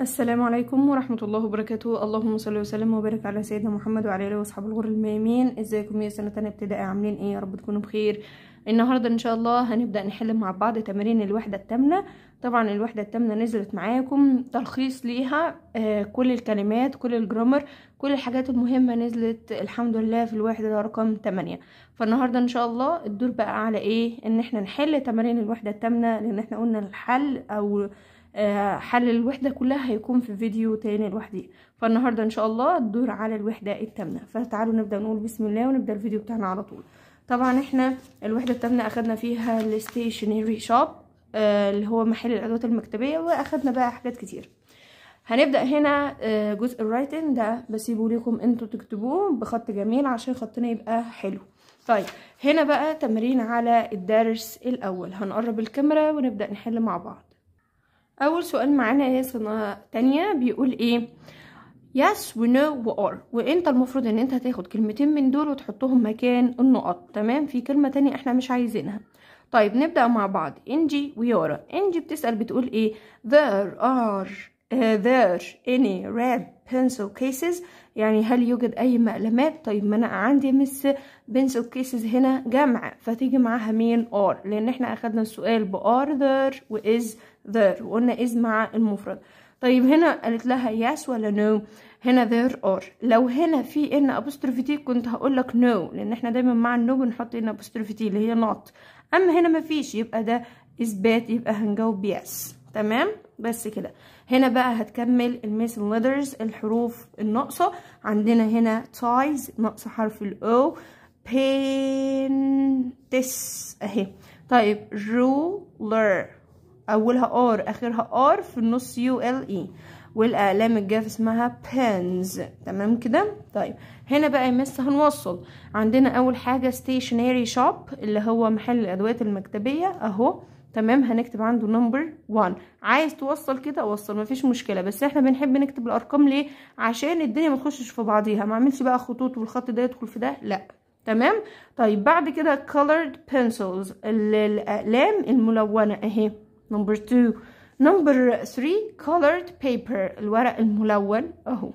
السلام عليكم ورحمة الله وبركاته اللهم صل وسلم وبارك على سيدنا محمد وعلى آله وأصحاب الغر الميامين ازيكم يا سنة تانية ابتدائي عاملين ايه يا رب تكونوا بخير النهاردة ان شاء الله هنبدأ نحل مع بعض تمارين الوحدة التامنة طبعا الوحدة التامنة نزلت معاكم تلخيص ليها آه كل الكلمات كل الجرامر كل الحاجات المهمة نزلت الحمد لله في الوحدة رقم 8 فالنهاردة ان شاء الله الدور بقى على ايه ان احنا نحل تمارين الوحدة التامنة لان احنا قلنا الحل او آه، حل الوحدة كلها هيكون في فيديو تاني لوحدي فالنهاردة ان شاء الله الدور على الوحدة التامنة فتعالوا نبدأ نقول بسم الله ونبدأ الفيديو بتاعنا على طول طبعا احنا الوحدة التامنة اخدنا فيها الستيشنري شوب آه، اللي هو محل الادوات المكتبية واخدنا بقى حاجات كتير هنبدأ هنا آه، جزء الرايتنج ده بسيبه لكم انتوا تكتبوه بخط جميل عشان خطنا يبقى حلو طيب هنا بقى تمرين على الدرس الاول هنقرب الكاميرا ونبدأ نحل مع بعض اول سؤال معانا هي صناعه تانية بيقول ايه يس و وار و وانت المفروض ان انت هتاخد كلمتين من دول وتحطهم مكان النقط تمام في كلمه تانية احنا مش عايزينها طيب نبدا مع بعض انجي ويارا انجي بتسال بتقول ايه there are uh, there any red pencil cases يعني هل يوجد اي مقلمات طيب ما انا عندي مس بنسل كيسز هنا جامعة فتيجي معاها مين ار لان احنا اخدنا السؤال بار ذير واز ذير وقلنا از مع المفرد طيب هنا قالت لها يس ولا نو no. هنا ذير ار لو هنا في ان apostrophe تي كنت هقول لك no لان احنا دايما مع النو بنحط ان apostrophe تي اللي هي نوت اما هنا مفيش يبقى ده اثبات يبقى هنجاوب yes تمام بس كده هنا بقى هتكمل الميسن ليدرز الحروف الناقصه عندنا هنا تايز ناقصه حرف الاو بينتس اهي طيب رولر اولها ار اخرها ار في النص يو ال اي والاقلام الجاف اسمها بانز تمام كده طيب هنا بقى يا مس هنوصل عندنا اول حاجه ستيشنري شوب اللي هو محل الادوات المكتبيه اهو تمام هنكتب عنده نمبر 1 عايز توصل كده وصل مفيش مشكله بس احنا بنحب نكتب الارقام ليه عشان الدنيا ما تخشش في بعضيها ما اعملش بقى خطوط والخط ده يدخل في ده لا تمام طيب بعد كده colored pencils الاقلام الملونه اهي نمبر 2 نمبر 3 colored paper الورق الملون اهو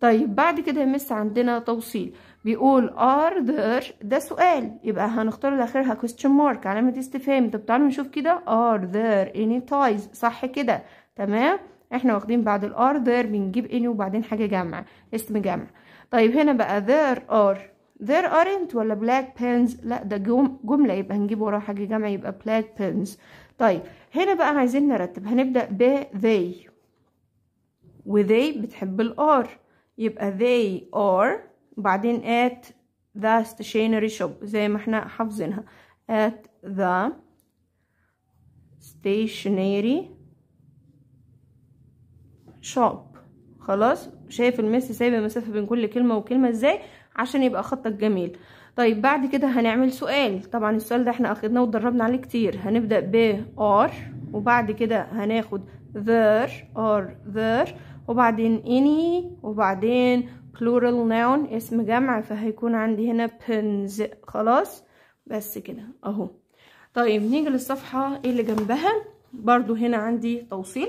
طيب بعد كده يا مس عندنا توصيل بيقول ار ذير ده سؤال يبقى هنختار لاخرها question mark علامه استفهام طب تعالوا نشوف كده ار ذير اني تايز صح كده تمام احنا واخدين بعد الار ذير بنجيب اني وبعدين حاجه جمع اسم جمع طيب هنا بقى ذير ار ذير ارنت ولا بلاك pens لا ده جمله يبقى هنجيب وراها حاجه جمع يبقى بلاك pens طيب هنا بقى عايزين نرتب هنبدا ب they و they بتحب الار يبقى they are وبعدين at the stationery shop زي ما احنا حافظينها at the stationery shop خلاص شايف المس سايبه مسافه بين كل كلمه وكلمه ازاي عشان يبقى خطك جميل طيب بعد كده هنعمل سؤال طبعا السؤال ده احنا اخدناه واتدربنا عليه كتير هنبدا ب ار وبعد كده هناخد there or there وبعدين any وبعدين plural noun اسم جمع فهيكون عندي هنا pins خلاص بس كده اهو طيب نيجي للصفحة اللي جنبها برضو هنا عندي توصيل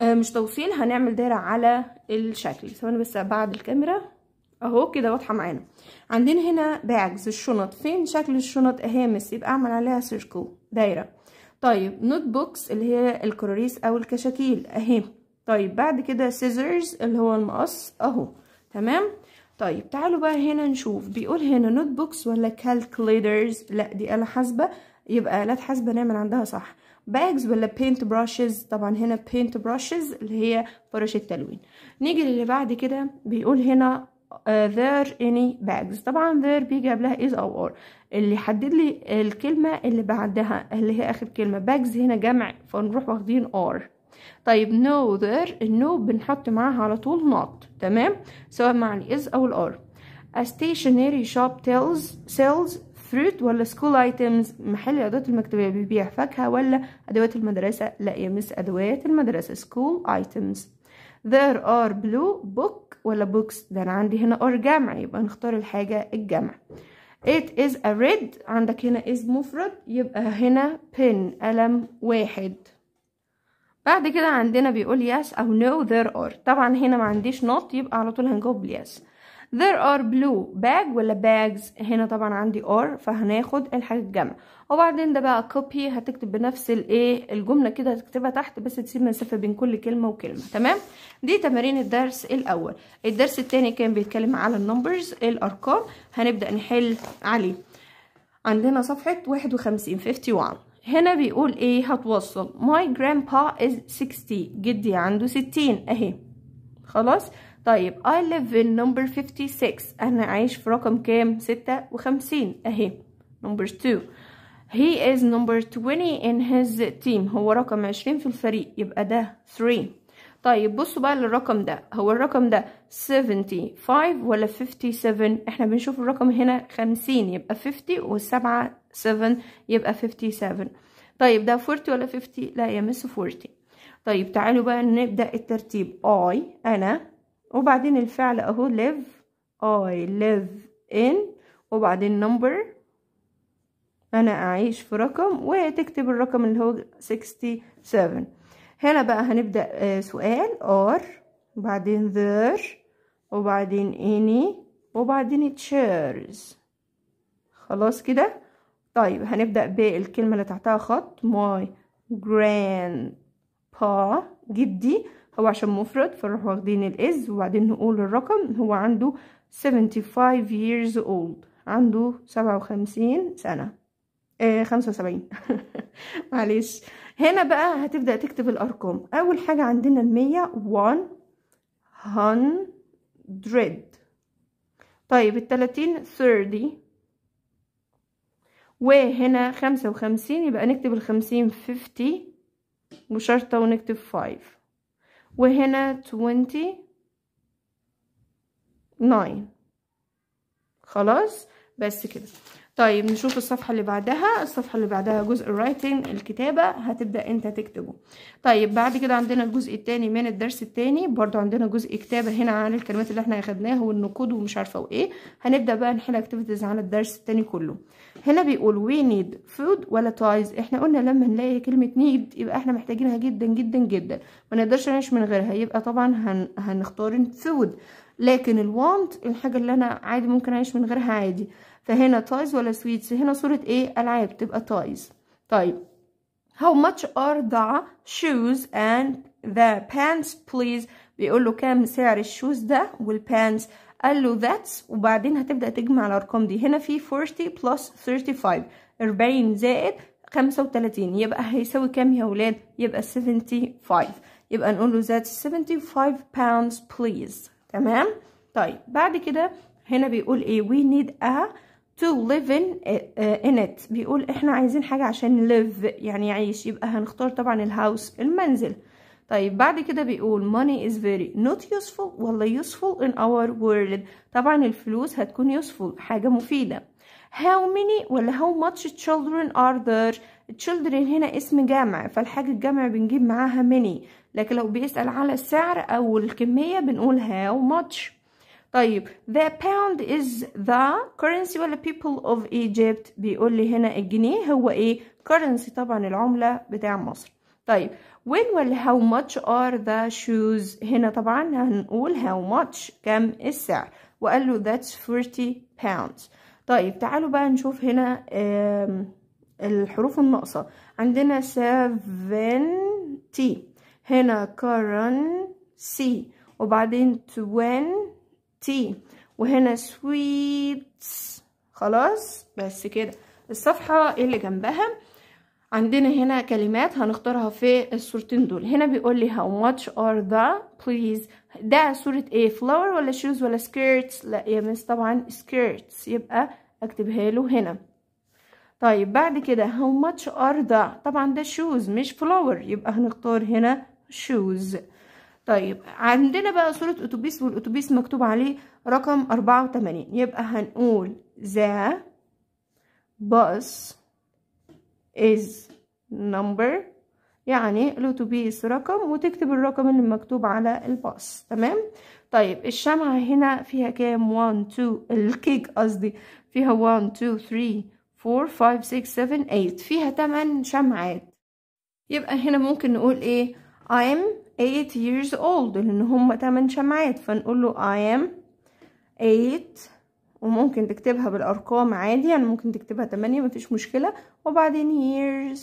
آه مش توصيل هنعمل دايرة على الشكل ثواني بس بعد الكاميرا اهو كده واضحة معانا عندنا هنا باجز الشنط فين شكل الشنط اهامس يبقى اعمل عليها سيركو دايرة طيب نوت بوكس اللي هي الكراريس او الكشاكيل اهي طيب بعد كده سيزرز اللي هو المقص اهو تمام طيب تعالوا بقى هنا نشوف بيقول هنا نوت بوكس ولا كالكليترز لا دي آلة حاسبة يبقى آلات حاسبة نعمل عندها صح باجز ولا بينت براشز طبعا هنا بينت براشز اللي هي فرش التلوين نيجي للي بعد كده بيقول هنا آه، there any bags طبعا there بيجي قبلها is او or اللي حدد لي الكلمة اللي بعدها اللي هي اخر كلمة bags هنا جمع فنروح واخدين or طيب نو ذير النو بنحط معاها على طول نوت تمام سواء مع الاز او الار A stationery shop tells sells fruit ولا سكول ايتمز محل الأدوات المكتبية بيبيع فاكهة ولا أدوات المدرسة لا يا مس أدوات المدرسة سكول ايتمز ذير ار بلو بوك ولا بوكس ده أنا عندي هنا ار جمع يبقى نختار الحاجة الجمع it is a red عندك هنا is مفرد يبقى هنا pen قلم واحد بعد كده عندنا بيقول yes أو no there are طبعا هنا ما عنديش not يبقى على طول هنجاوب yes there are blue bag ولا bags هنا طبعا عندي are فهناخد الحاجة الجمع وبعدين ده بقى copy هتكتب بنفس الايه الجملة كده هتكتبها تحت بس تسيب مسافة بين كل كلمة وكلمة تمام دي تمارين الدرس الأول الدرس التاني كان بيتكلم على numbers الأرقام هنبدأ نحل عليه عندنا صفحة واحد وخمسين 51 هنا بيقول ايه هتوصل my grandpa is 60 جدي عنده 60 اهي خلاص طيب I live in number 56 أنا عايش في رقم كام 56 أهي number 2 he is number 20 in his team هو رقم 20 في الفريق يبقى ده 3 طيب بصوا بقى للرقم ده هو الرقم ده 75 ولا 57 احنا بنشوف الرقم هنا 50 يبقى 50 والسبعة 7 يبقى 57 طيب ده 40 ولا 50 لا يا مس 40 طيب تعالوا بقى نبدأ الترتيب I أنا وبعدين الفعل أهو live I live in وبعدين number أنا أعيش في رقم وتكتب الرقم اللي هو 67 هنا بقى هنبدأ آه، سؤال or وبعدين there وبعدين any وبعدين chairs خلاص كده طيب هنبدأ بالكلمة اللي تحتها خط my grandpa جدي هو عشان مفرد فنروح واخدين الاز وبعدين نقول الرقم هو عنده 75 years old عنده 57 سنة آه 75 معلش هنا بقى هتبدأ تكتب الأرقام أول حاجة عندنا المية 100 طيب التلاتين 30 وهنا خمسة وخمسين يبقى نكتب الخمسين 50 وشرطة ونكتب 5 وهنا 29 خلاص بس كده طيب نشوف الصفحة اللي بعدها الصفحة اللي بعدها جزء الرايتنج الكتابة هتبدأ انت تكتبه طيب بعد كده عندنا الجزء التاني من الدرس التاني برضو عندنا جزء كتابة هنا عن الكلمات اللي احنا اخدناها والنقود ومش عارفة وايه هنبدأ بقى نحل اكتيفيتيز عن الدرس التاني كله هنا بيقول وي نيد فود ولا تايز احنا قلنا لما نلاقي كلمة نيد يبقى احنا محتاجينها جدا جدا جدا ما نقدرش نعيش من غيرها يبقى طبعا هن... هنختار فود لكن الوانت الحاجة اللي انا عادي ممكن اعيش من غيرها عادي فهنا تايز ولا سويتس هنا صورة ايه العاب تبقى تايز طيب how much are the shoes and the pants please بيقول له كام سعر الشوز ده والبانس قال له that's وبعدين هتبدأ تجمع الأرقام دي هنا في 40 plus 35 40 زائد 35 يبقى هيساوي كام يا ولاد يبقى 75 يبقى نقول له that's 75 pounds please تمام طيب بعد كده هنا بيقول ايه we need a to live in, uh, in it بيقول احنا عايزين حاجة عشان live يعني يعيش يبقى هنختار طبعا الهاوس المنزل طيب بعد كده بيقول money is very not useful ولا useful in our world طبعا الفلوس هتكون useful حاجة مفيدة how many ولا how much children are there children هنا اسم جمع فالحاجة الجمع بنجيب معاها many لكن لو بيسأل على السعر أو الكمية بنقول how much طيب the pound is the currency ولا people of Egypt بيقول لي هنا الجنيه هو ايه currency طبعا العملة بتاع مصر طيب when ولا how much are the shoes هنا طبعا هنقول how much كم السعر وقال له that's 40 pounds طيب تعالوا بقى نشوف هنا الحروف الناقصة عندنا seventy هنا currency وبعدين twenty وهنا sweets خلاص بس كده الصفحة اللي جنبها عندنا هنا كلمات هنختارها في الصورتين دول هنا بيقول لي how much are the please ده صورة ايه flower ولا shoes ولا skirts لا يا مس طبعا skirts يبقى اكتبها له هنا طيب بعد كده how much are the طبعا ده shoes مش flower يبقى هنختار هنا shoes طيب عندنا بقى صورة اتوبيس والاتوبيس مكتوب عليه رقم أربعة وتمانين يبقى هنقول the bus is number يعني الاتوبيس رقم وتكتب الرقم اللي مكتوب على الباص تمام طيب الشمعة هنا فيها كام 1 2 الكيك قصدي فيها 1 2 3 فور فايف سكس سفن ايت فيها تمن شمعات يبقى هنا ممكن نقول ايه I am 8 years old لان هما تمن شمعات فنقول له I am 8 وممكن تكتبها بالارقام عادي يعني ممكن تكتبها 8 مفيش مشكله وبعدين years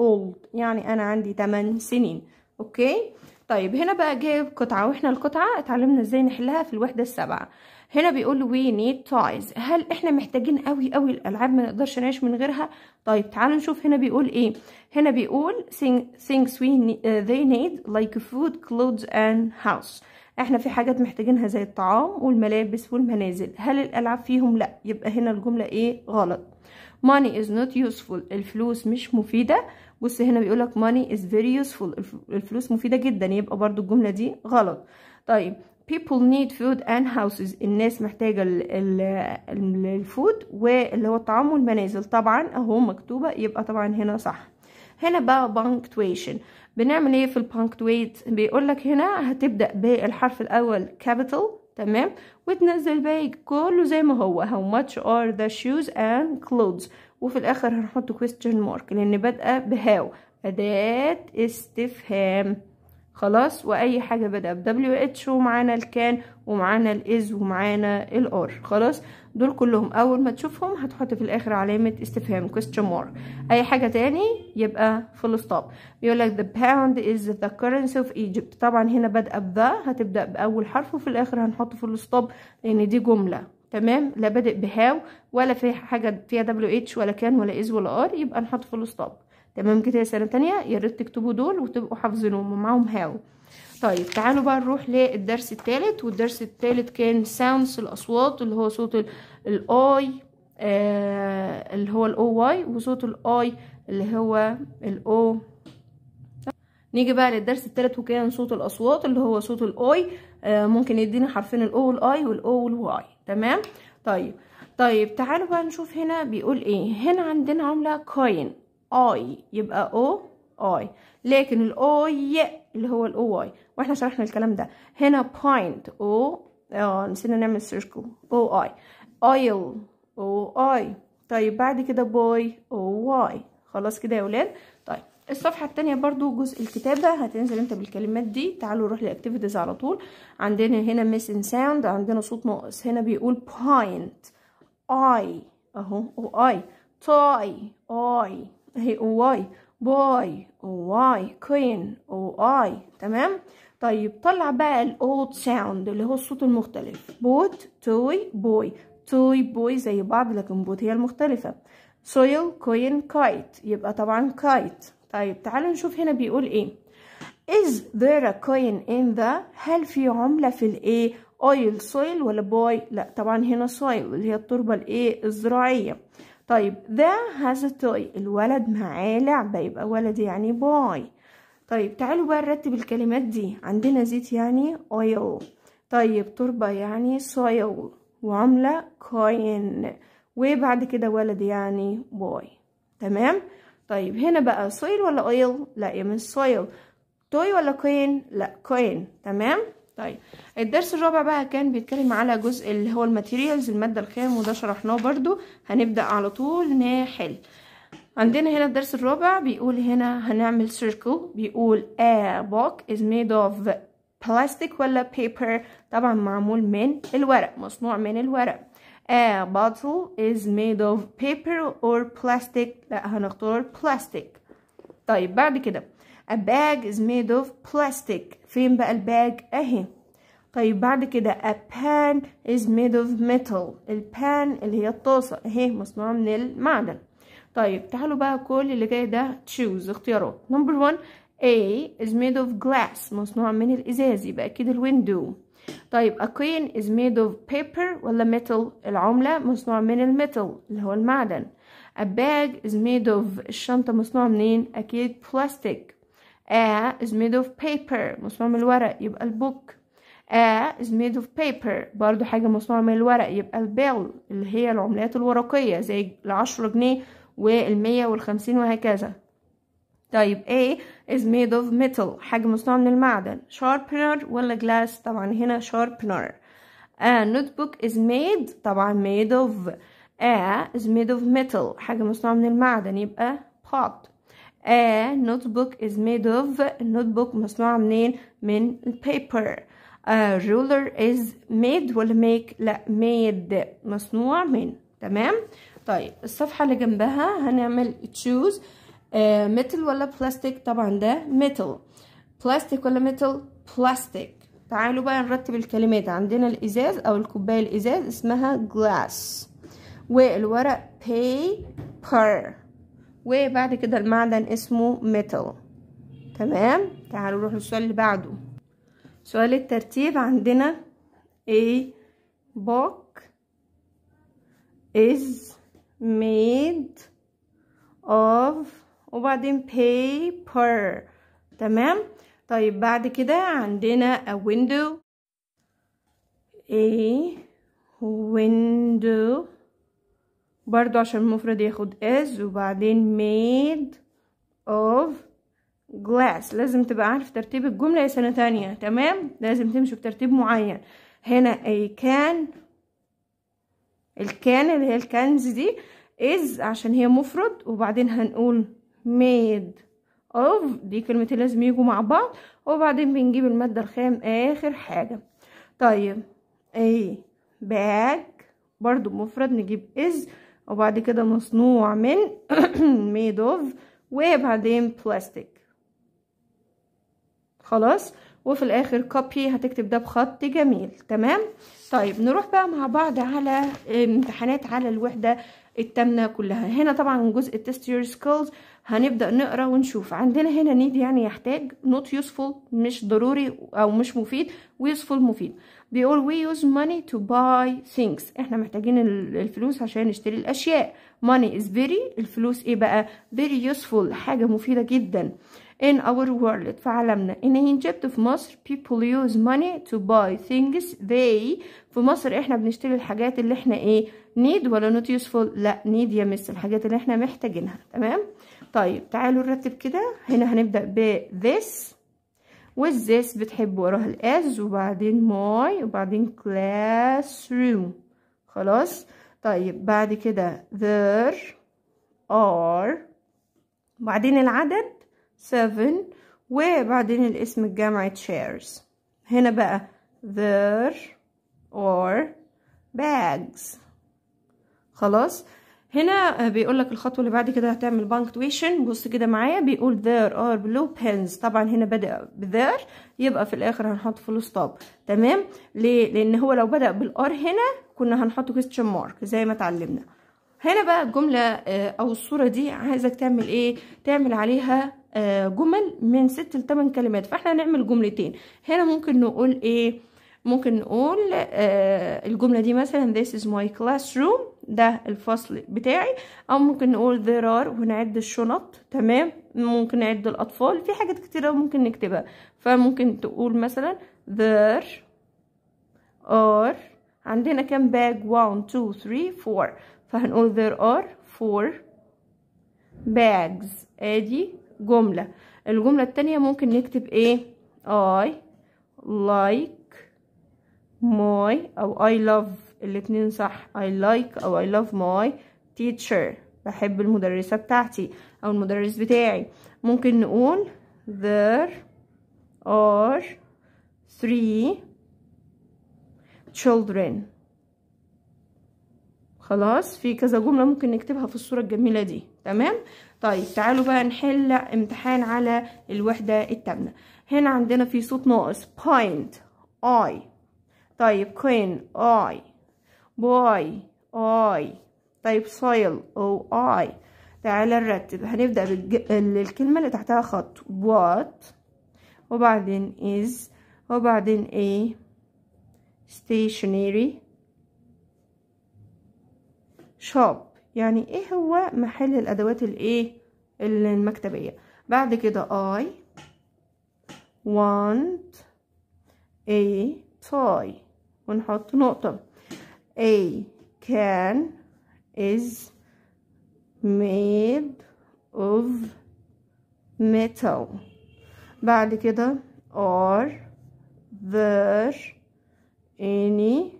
old يعني انا عندي 8 سنين اوكي طيب هنا بقى جايب قطعه واحنا القطعه اتعلمنا ازاي نحلها في الوحده السابعه هنا بيقول وي نيد تويز هل احنا محتاجين قوي قوي الالعاب ما نقدرش نعيش من غيرها طيب تعالوا نشوف هنا بيقول ايه هنا بيقول things we they need like food clothes and house احنا في حاجات محتاجينها زي الطعام والملابس والمنازل هل الالعاب فيهم لا يبقى هنا الجمله ايه غلط money is not useful الفلوس مش مفيده بص هنا بيقول لك money is very useful الفلوس مفيده جدا يبقى برضو الجمله دي غلط طيب people need food and houses الناس محتاجة الفود واللي هو الطعام والمنازل طبعا اهو مكتوبة يبقى طبعا هنا صح هنا بقى punctuation بنعمل ايه في punctuate بيقولك هنا هتبدأ بالحرف الاول capital تمام وتنزل باقي كله زي ما هو how much are the shoes and clothes وفي الاخر هنحط question mark لان بادئه بهاو اداه استفهام خلاص واي حاجه بدأ ب دبليو اتش ومعانا الكان ومعانا الاز ومعانا الار خلاص دول كلهم اول ما تشوفهم هتحط في الاخر علامه استفهام question mark اي حاجه تاني يبقى فول ستوب بيقول لك the pound is the currency of Egypt طبعا هنا بادئه ب هتبدا باول حرف وفي الاخر هنحط فول ستوب لان دي جمله تمام لا بادئ بهاو ولا في حاجه فيها دبليو اتش ولا كان ولا از ولا ار يبقى نحط فول ستوب تمام كده يا سنه تانية يا ريت تكتبوا دول وتبقوا حافظينهم ومعاهم هاو طيب تعالوا بقى نروح للدرس الثالث والدرس الثالث كان ساوندز الاصوات اللي هو صوت الاي آه اللي هو الاو واي وصوت الاي اللي هو الاو نيجي بقى للدرس الثالث وكان صوت الاصوات اللي هو صوت الاي آه ممكن يديني حرفين الاو والاي والاو والواي تمام طيب طيب تعالوا بقى نشوف هنا بيقول ايه هنا عندنا عمله كوين اي يبقى او اي لكن الاو ي اللي هو الاو واي واحنا شرحنا الكلام ده هنا بوينت او آه، نسينا نعمل سيركل او اي اويل او اي طيب بعد كده باي او واي خلاص كده يا ولاد طيب الصفحة التانية برضو جزء الكتابة هتنزل انت بالكلمات دي تعالوا نروح لاكتيفيتيز على طول عندنا هنا ميسن ساوند عندنا صوت ناقص هنا بيقول بوينت اي اهو او اي تاي اي هي او واي باي او واي كوين او اي تمام طيب طلع بقى الاوت ساوند اللي هو الصوت المختلف بوت توي بوي توي بوي زي بعض لكن بوت هي المختلفة سويل كوين كايت يبقى طبعا كايت طيب تعالوا نشوف هنا بيقول ايه is there a coin in the هل في عملة في الايه oil soil ولا boy لا طبعا هنا soil اللي هي التربة الايه الزراعية طيب ذا هاز توي الولد معاه لعبة يبقى ولد يعني باي طيب تعالوا بقى نرتب الكلمات دي عندنا زيت يعني oil طيب تربة يعني soil وعملة coin وبعد كده ولد يعني boy تمام طيب هنا بقى soil ولا oil لا يا من soil toy ولا coin لا coin تمام طيب الدرس الرابع بقى كان بيتكلم على جزء اللي هو الماتيريالز المادة الخام وده شرحناه برضو هنبدأ على طول نحل عندنا هنا الدرس الرابع بيقول هنا هنعمل circle بيقول a box is made of plastic ولا paper طبعا معمول من الورق مصنوع من الورق a bottle is made of paper or plastic لا هنختار plastic طيب بعد كده A bag is made of plastic فين بقى الباج اهي طيب بعد كده a pan is made of metal البان اللي هي الطاسة اهي مصنوعة من المعدن طيب تعالوا بقى كل اللي جاي ده تشوز اختيارات نمبر one A is made of glass مصنوع من الإزاز يبقى أكيد الويندو طيب a coin is made of paper ولا metal العملة مصنوعة من الميتال اللي هو المعدن a bag is made of الشنطة مصنوعة منين أكيد بلاستيك A is made of paper مصنوع من الورق يبقى البوك A is made of paper برضو حاجة مصنوعة من الورق يبقى البيل اللي هي العملات الورقية زي العشر جنيه والمية والخمسين وهكذا طيب A is made of metal حاجة مصنوعة من المعدن sharpener ولا glass طبعا هنا sharpener A notebook is made طبعا made of A is made of metal حاجة مصنوعة من المعدن يبقى pot A notebook is made of notebook مصنوعة منين من paper A ruler is made ولا make لا made مصنوع من تمام طيب الصفحة اللي جنبها هنعمل choose آه، metal ولا plastic طبعا ده metal plastic ولا metal plastic تعالوا بقى نرتب الكلمات عندنا الازاز او الكوبايه الازاز اسمها glass والورق paper وبعد كده المعدن اسمه ميتال تمام تعالوا نروح للسؤال اللي بعده سؤال الترتيب عندنا a book is made of وبعدين paper تمام طيب بعد كده عندنا a window a window برضو عشان المفرد ياخد is وبعدين made of glass لازم تبقى عارف ترتيب الجملة يا سنة تانية تمام لازم تمشي بترتيب معين هنا اي كان الكان اللي هي الكنز دي is عشان هي مفرد وبعدين هنقول made of دي كلمتين لازم يجوا مع بعض وبعدين بنجيب المادة الخام آخر حاجة طيب اي باك برضو مفرد نجيب is وبعد كده مصنوع من made of وبعدين بلاستيك خلاص وفي الاخر كوبي هتكتب ده بخط جميل تمام طيب نروح بقى مع بعض على امتحانات على الوحده التامنه كلها هنا طبعا جزء تيست يور سكيلز هنبدا نقرا ونشوف عندنا هنا نيد يعني يحتاج نوت يوسفول مش ضروري او مش مفيد ويوسفول مفيد بيقول وي يوز ماني تو باي ثينجز احنا محتاجين الفلوس عشان نشتري الاشياء ماني از فيري الفلوس ايه بقى فيري يوسفول حاجه مفيده جدا in our world في عالمنا in Egypt في مصر people use money to buy things they في مصر احنا بنشتري الحاجات اللي احنا ايه need ولا not useful لا need يا مس الحاجات اللي احنا محتاجينها تمام طيب تعالوا نرتب كده هنا هنبدأ ب this with this بتحب وراها ال as وبعدين my وبعدين classroom خلاص طيب بعد كده there are وبعدين العدد seven وبعدين الاسم الجامعي chairs هنا بقى there or bags خلاص هنا بيقول لك الخطوه اللي بعد كده هتعمل punctuation بص كده معايا بيقول there are blue pens طبعا هنا بدا بذير يبقى في الاخر هنحط فول ستوب تمام ليه لان هو لو بدا بالار هنا كنا هنحط كويستشن مارك زي ما اتعلمنا هنا بقى الجمله آه، او الصوره دي عايزك تعمل ايه تعمل عليها آه، جمل من ست لتمن كلمات فاحنا هنعمل جملتين هنا ممكن نقول ايه ممكن نقول آه الجملة دي مثلا this is my classroom ده الفصل بتاعي او ممكن نقول there are ونعد الشنط تمام ممكن نعد الاطفال في حاجات كتيرة ممكن نكتبها فممكن تقول مثلا there are عندنا كام bag 1 2 3 4 فهنقول there are 4 bags ادي جملة الجملة التانية ممكن نكتب ايه I like my او I love الاتنين صح I like او I love my teacher بحب المدرسة بتاعتي او المدرس بتاعي ممكن نقول there are three children خلاص في كذا جملة ممكن نكتبها في الصورة الجميلة دي تمام طيب تعالوا بقى نحل امتحان على الوحدة التامنة هنا عندنا في صوت ناقص point I طيب coin I boy I طيب soil O I تعالى نرتب هنبدأ بالكلمة اللي تحتها خط what وبعدين is وبعدين a stationary shop يعني ايه هو محل الادوات الايه المكتبيه بعد كده I want a toy ونحط نقطة a can is made of metal بعد كده are there any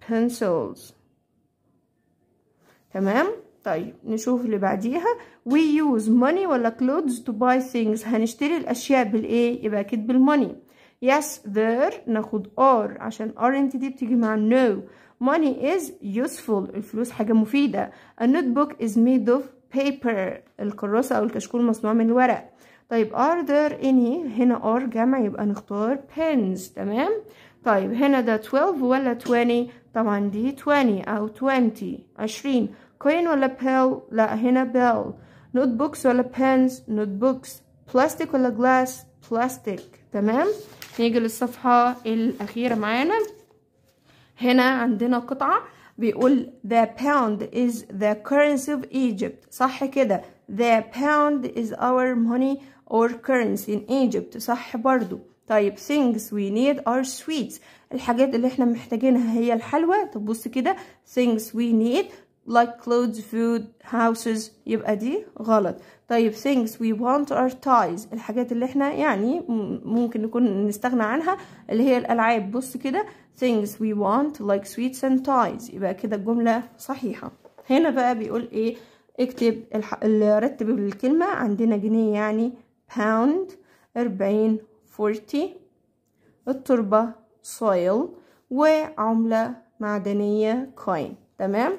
pencils تمام طيب نشوف اللي بعديها we use money ولا clothes to buy things هنشتري الاشياء بالايه يبقى اكيد بالموني yes there ناخد or عشان انت دي بتيجي مع no money is useful الفلوس حاجه مفيده a notebook is made of paper الكراسه او الكشكول مصنوع من الورق طيب are there any هنا are جمع يبقى نختار pens تمام طيب هنا ده 12 ولا 20 طبعا دي 20 او 20 20 كوين ولا بيل لا هنا بيل نوت بوكس ولا بنز نوت بوكس بلاستيك ولا جلاس بلاستيك تمام نيجي للصفحة الأخيرة معانا هنا عندنا قطعة بيقول the pound is the currency of Egypt صح كده the pound is our money or currency in Egypt صح برضو طيب things we need are sweets الحاجات اللي احنا محتاجينها هي الحلوى طب بص كده things we need like clothes food houses يبقى دي غلط طيب things we want are toys الحاجات اللي احنا يعني ممكن نكون نستغنى عنها اللي هي الالعاب بص كده things we want like sweets and toys يبقى كده الجمله صحيحه هنا بقى بيقول ايه اكتب رتب الكلمه عندنا جنيه يعني pound 40 40 التربة soil وعملة معدنية coin تمام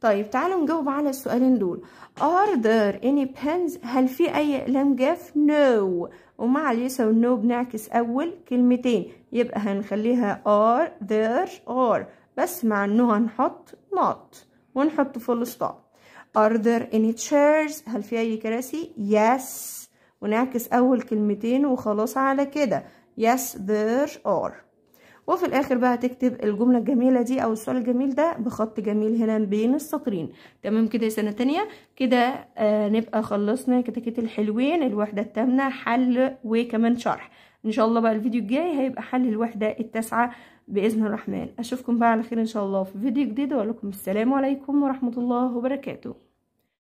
طيب تعالوا نجاوب على السؤالين دول are there any pens هل في اي اقلام جاف no ومع اليس والنو بنعكس اول كلمتين يبقى هنخليها are there are بس مع النو هنحط not ونحط فول ستوب are there any chairs هل في اي كراسي yes ونعكس اول كلمتين وخلاص على كده yes there are وفي الاخر بقى تكتب الجمله الجميله دي او السؤال الجميل ده بخط جميل هنا بين السطرين تمام كده يا سنه تانية كده آه نبقى خلصنا كتاكيت الحلوين الوحده الثامنه حل وكمان شرح ان شاء الله بقى الفيديو الجاي هيبقى حل الوحده التاسعه باذن الرحمن اشوفكم بقى على خير ان شاء الله في فيديو جديد واقول لكم السلام عليكم ورحمه الله وبركاته